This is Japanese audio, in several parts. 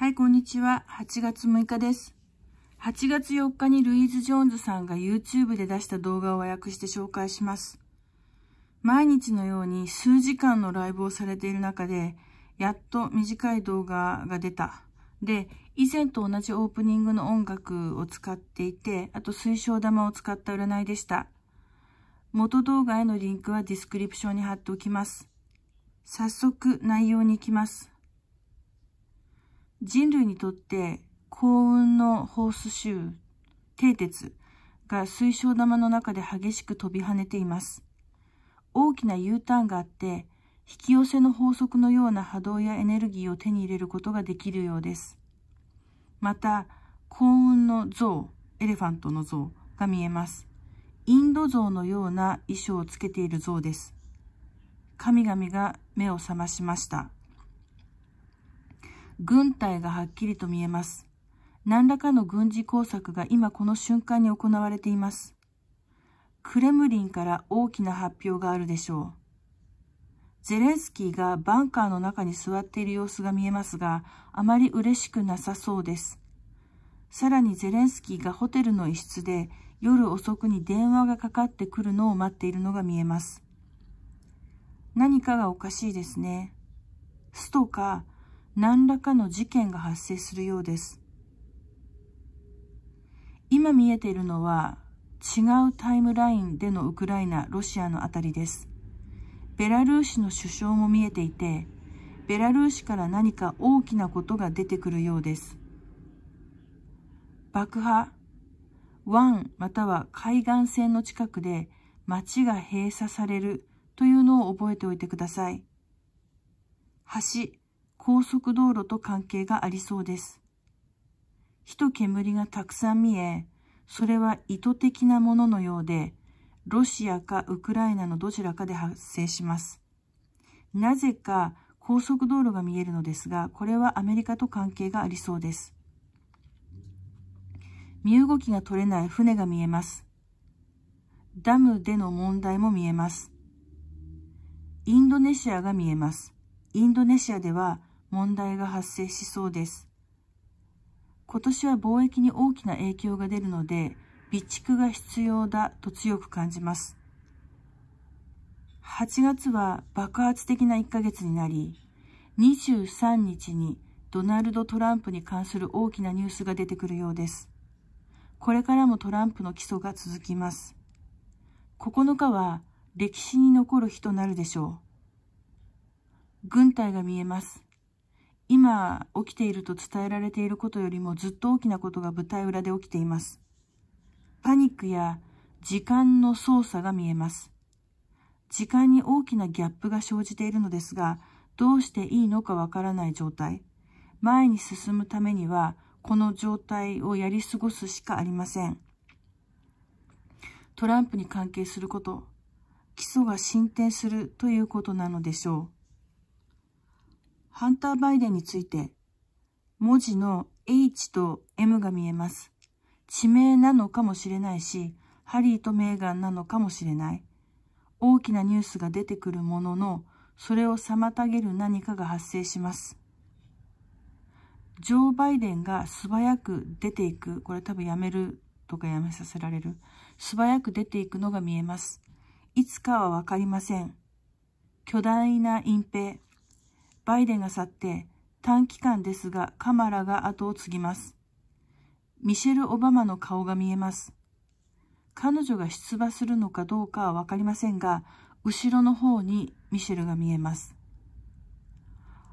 はい、こんにちは。8月6日です。8月4日にルイーズ・ジョーンズさんが YouTube で出した動画を和訳して紹介します。毎日のように数時間のライブをされている中で、やっと短い動画が出た。で、以前と同じオープニングの音楽を使っていて、あと水晶玉を使った占いでした。元動画へのリンクはディスクリプションに貼っておきます。早速内容に行きます。人類にとって幸運のホースシュー、蹄鉄が水晶玉の中で激しく飛び跳ねています。大きな U ターンがあって、引き寄せの法則のような波動やエネルギーを手に入れることができるようです。また、幸運の像、エレファントの像が見えます。インド像のような衣装をつけている像です。神々が目を覚ましました。軍隊がはっきりと見えます。何らかの軍事工作が今この瞬間に行われています。クレムリンから大きな発表があるでしょう。ゼレンスキーがバンカーの中に座っている様子が見えますが、あまり嬉しくなさそうです。さらにゼレンスキーがホテルの一室で夜遅くに電話がかかってくるのを待っているのが見えます。何かがおかしいですね。ストか何らかの事件が発生するようです。今見えているのは違うタイムラインでのウクライナ、ロシアのあたりです。ベラルーシの首相も見えていて、ベラルーシから何か大きなことが出てくるようです。爆破、湾または海岸線の近くで街が閉鎖されるというのを覚えておいてください。橋、高速道路と関係がありそうです。火と煙がたくさん見え、それは意図的なもののようで、ロシアかウクライナのどちらかで発生します。なぜか高速道路が見えるのですが、これはアメリカと関係がありそうです。身動きが取れない船が見えます。ダムでの問題も見えます。インドネシアが見えます。インドネシアでは問題が発生しそうです。今年は貿易に大きな影響が出るので、備蓄が必要だと強く感じます。8月は爆発的な1ヶ月になり、23日にドナルド・トランプに関する大きなニュースが出てくるようです。これからもトランプの起訴が続きます。9日は歴史に残る日となるでしょう。軍隊が見えます。今起きていると伝えられていることよりもずっと大きなことが舞台裏で起きています。パニックや時間の操作が見えます。時間に大きなギャップが生じているのですが、どうしていいのかわからない状態。前に進むためには、この状態をやり過ごすしかありません。トランプに関係すること、基礎が進展するということなのでしょう。ハンター・バイデンについて、文字の H と M が見えます。地名なのかもしれないし、ハリーとメーガンなのかもしれない。大きなニュースが出てくるものの、それを妨げる何かが発生します。ジョー・バイデンが素早く出ていく。これ多分やめるとかやめさせられる。素早く出ていくのが見えます。いつかはわかりません。巨大な隠蔽。バイデンが去って短期間ですがカマラが後を継ぎます。ミシェル・オバマの顔が見えます。彼女が出馬するのかどうかはわかりませんが、後ろの方にミシェルが見えます。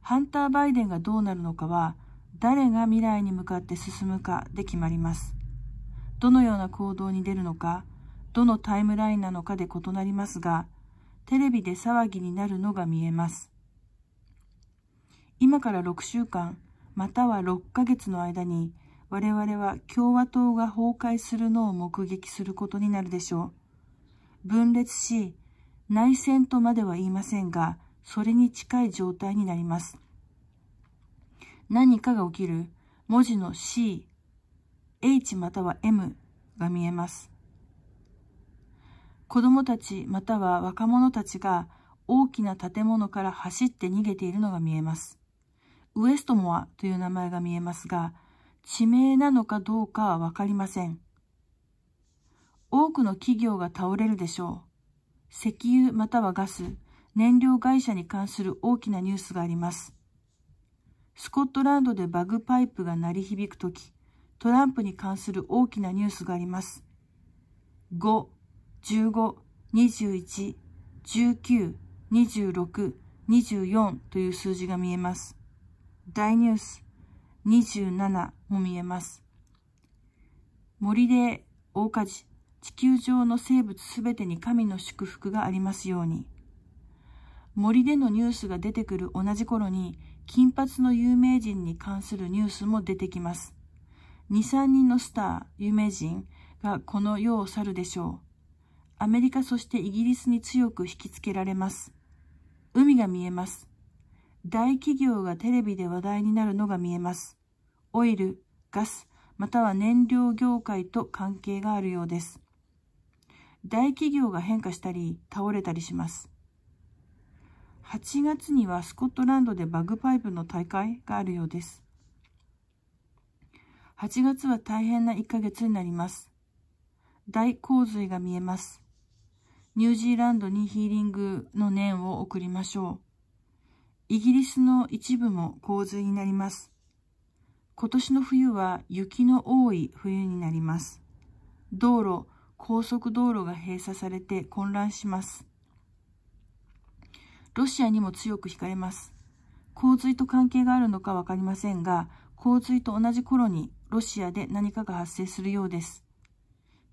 ハンター・バイデンがどうなるのかは、誰が未来に向かって進むかで決まります。どのような行動に出るのか、どのタイムラインなのかで異なりますが、テレビで騒ぎになるのが見えます。今から6週間、または6ヶ月の間に、我々は共和党が崩壊するのを目撃することになるでしょう。分裂し、内戦とまでは言いませんが、それに近い状態になります。何かが起きる文字の C、H または M が見えます。子供たちまたは若者たちが大きな建物から走って逃げているのが見えます。ウエストモアという名前が見えますが、地名なのかどうかはわかりません。多くの企業が倒れるでしょう。石油またはガス、燃料会社に関する大きなニュースがあります。スコットランドでバグパイプが鳴り響くとき、トランプに関する大きなニュースがあります。5、15、21、19、26、24という数字が見えます。大ニュース27も見えます。森で大火事、地球上の生物すべてに神の祝福がありますように。森でのニュースが出てくる同じ頃に、金髪の有名人に関するニュースも出てきます。2、3人のスター、有名人がこの世を去るでしょう。アメリカそしてイギリスに強く引きつけられます。海が見えます。大企業がテレビで話題になるのが見えます。オイル、ガス、または燃料業界と関係があるようです。大企業が変化したり倒れたりします。8月にはスコットランドでバグパイプの大会があるようです。8月は大変な1ヶ月になります。大洪水が見えます。ニュージーランドにヒーリングの念を送りましょう。イギリスの一部も洪水になります。今年の冬は雪の多い冬になります。道路、高速道路が閉鎖されて混乱します。ロシアにも強く惹かれます。洪水と関係があるのか分かりませんが、洪水と同じ頃にロシアで何かが発生するようです。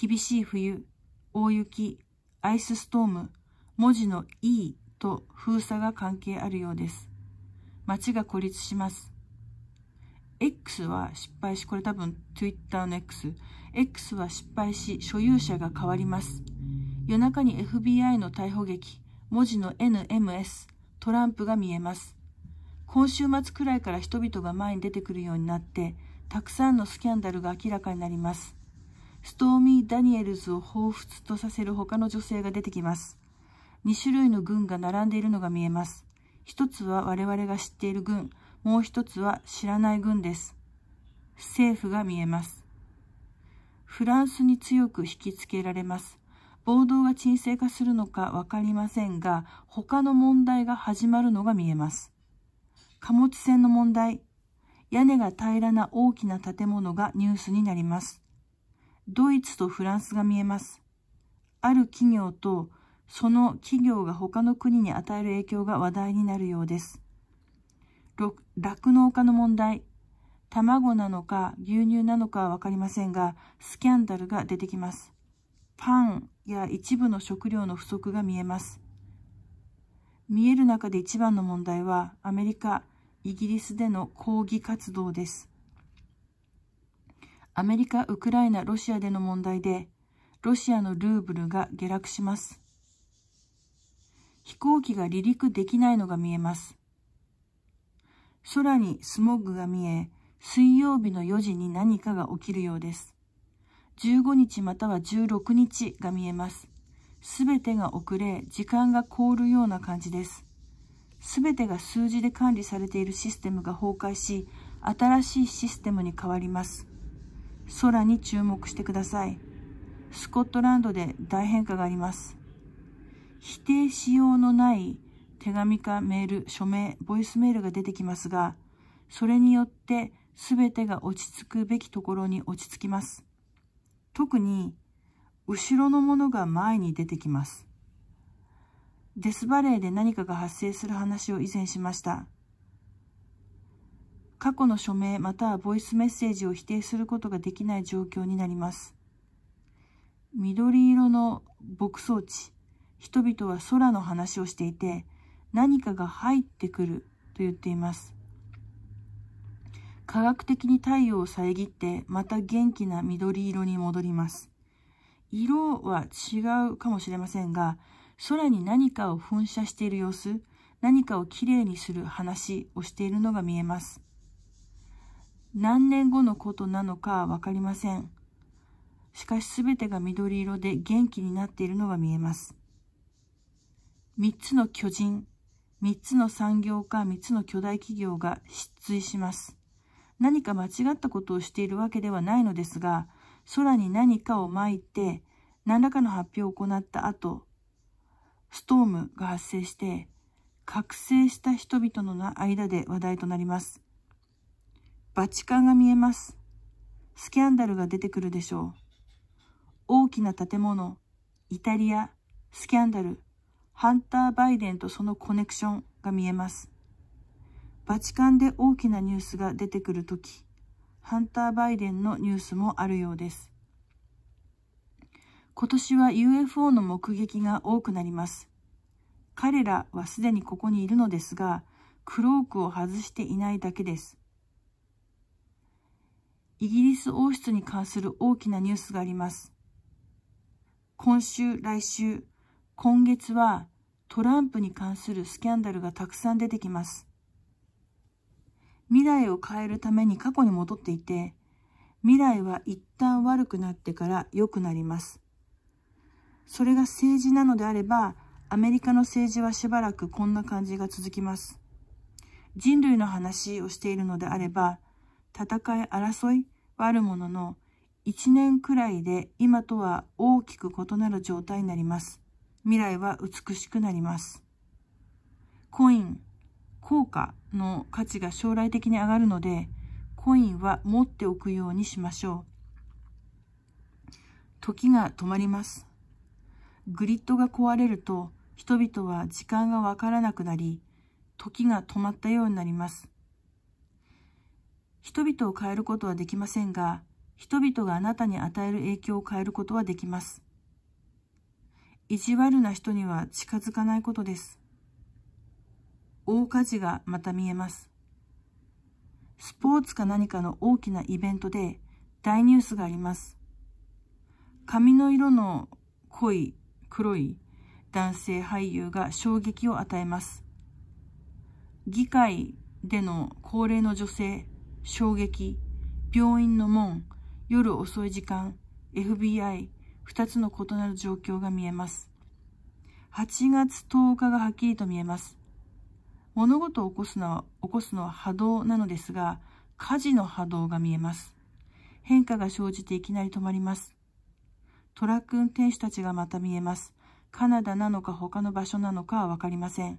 厳しい冬、大雪、アイスストーム、文字の E と封鎖が関係あるようです。街が孤立します。X は失敗し、これ多分 Twitter の X。X は失敗し、所有者が変わります。夜中に FBI の逮捕劇、文字の NMS、トランプが見えます。今週末くらいから人々が前に出てくるようになって、たくさんのスキャンダルが明らかになります。ストーミー・ダニエルズを彷彿とさせる他の女性が出てきます。2種類の軍が並んでいるのが見えます。一つは我々が知っている軍、もう一つは知らない軍です。政府が見えます。フランスに強く引きつけられます。暴動が沈静化するのかわかりませんが、他の問題が始まるのが見えます。貨物船の問題。屋根が平らな大きな建物がニュースになります。ドイツとフランスが見えます。ある企業とその企業が他の国に与える影響が話題になるようです。酪農家の問題。卵なのか牛乳なのかはわかりませんが、スキャンダルが出てきます。パンや一部の食料の不足が見えます。見える中で一番の問題は、アメリカ、イギリスでの抗議活動です。アメリカ、ウクライナ、ロシアでの問題で、ロシアのルーブルが下落します。飛行機が離陸できないのが見えます。空にスモッグが見え、水曜日の4時に何かが起きるようです。15日または16日が見えます。すべてが遅れ、時間が凍るような感じです。すべてが数字で管理されているシステムが崩壊し、新しいシステムに変わります。空に注目してください。スコットランドで大変化があります。否定しようのない手紙かメール、署名、ボイスメールが出てきますが、それによって全てが落ち着くべきところに落ち着きます。特に、後ろのものが前に出てきます。デスバレーで何かが発生する話を以前しました。過去の署名またはボイスメッセージを否定することができない状況になります。緑色の牧草地、人々は空の話をしていて、何かが入ってくると言っています。科学的に太陽を遮って、また元気な緑色に戻ります。色は違うかもしれませんが、空に何かを噴射している様子、何かをきれいにする話をしているのが見えます。何年後のことなのかわかりません。しかし全てが緑色で元気になっているのが見えます。3つの巨人、3つの産業か3つの巨大企業が失墜します。何か間違ったことをしているわけではないのですが、空に何かをまいて、何らかの発表を行った後、ストームが発生して、覚醒した人々の間で話題となります。バチカンが見えます。スキャンダルが出てくるでしょう。大きな建物、イタリア、スキャンダル、ハンター・バイデンとそのコネクションが見えます。バチカンで大きなニュースが出てくるとき、ハンター・バイデンのニュースもあるようです。今年は UFO の目撃が多くなります。彼らはすでにここにいるのですが、クロークを外していないだけです。イギリス王室に関する大きなニュースがあります。今週、来週、今月はトランプに関するスキャンダルがたくさん出てきます。未来を変えるために過去に戻っていて、未来は一旦悪くなってから良くなります。それが政治なのであれば、アメリカの政治はしばらくこんな感じが続きます。人類の話をしているのであれば、戦い争いはあるものの、一年くらいで今とは大きく異なる状態になります。未来は美しくなります。コイン、硬貨の価値が将来的に上がるので、コインは持っておくようにしましょう。時が止まります。グリッドが壊れると、人々は時間がわからなくなり、時が止まったようになります。人々を変えることはできませんが、人々があなたに与える影響を変えることはできます。意地悪な人には近づかないことです。大火事がまた見えます。スポーツか何かの大きなイベントで大ニュースがあります。髪の色の濃い黒い男性俳優が衝撃を与えます。議会での高齢の女性、衝撃、病院の門、夜遅い時間、FBI、2つの異なる状況が見えます。8月10日がはっきりと見えます。物事を起こすのは、起こすのは波動なのですが、火事の波動が見えます。変化が生じていきなり止まります。トラック運転手たちがまた見えます。カナダなのか他の場所なのかはわかりません。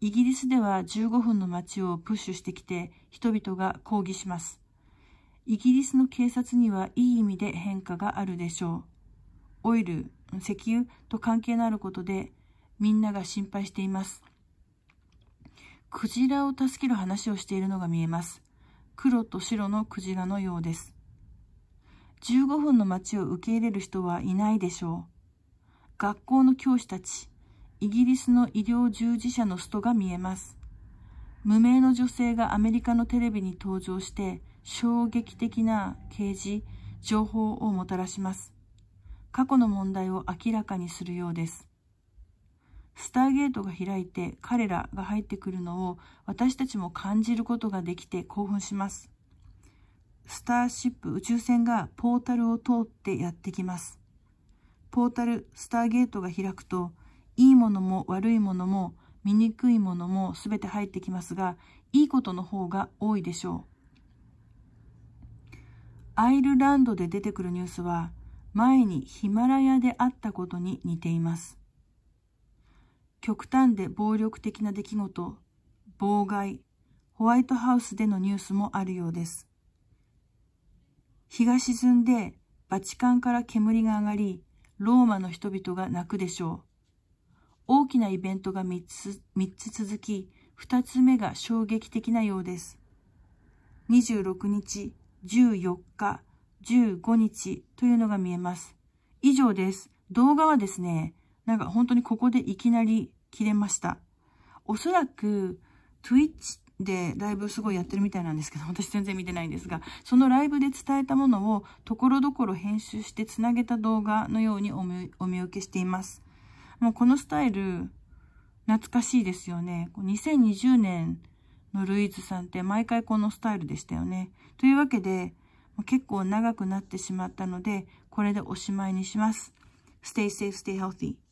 イギリスでは15分の街をプッシュしてきて人々が抗議します。イギリスの警察にはいい意味で変化があるでしょう。オイル、石油と関係のあることで、みんなが心配しています。クジラを助ける話をしているのが見えます。黒と白のクジラのようです。15分の街を受け入れる人はいないでしょう。学校の教師たち、イギリスの医療従事者のストが見えます。無名の女性がアメリカのテレビに登場して衝撃的な掲示、情報をもたらします。過去の問題を明らかにするようです。スターゲートが開いて彼らが入ってくるのを私たちも感じることができて興奮します。スターシップ宇宙船がポータルを通ってやってきます。ポータル、スターゲートが開くと、いいものも悪いものも醜いものも全て入ってきますが、いいことの方が多いでしょう。アイルランドで出てくるニュースは、前にヒマラヤであったことに似ています。極端で暴力的な出来事、妨害、ホワイトハウスでのニュースもあるようです。日が沈んでバチカンから煙が上がり、ローマの人々が泣くでしょう。大きなイベントが3つ ,3 つ続き、2つ目が衝撃的なようです。26日、14日、15日というのが見えます。以上です。動画はですね、なんか本当にここでいきなり切れました。おそらく Twitch でライブすごいやってるみたいなんですけど、私全然見てないんですが、そのライブで伝えたものをところどころ編集してつなげた動画のようにお見受けしています。もうこのスタイル、懐かしいですよね。2020年のルイーズさんって毎回このスタイルでしたよね。というわけで、結構長くなってしまったので、これでおしまいにします。Stay safe, stay healthy.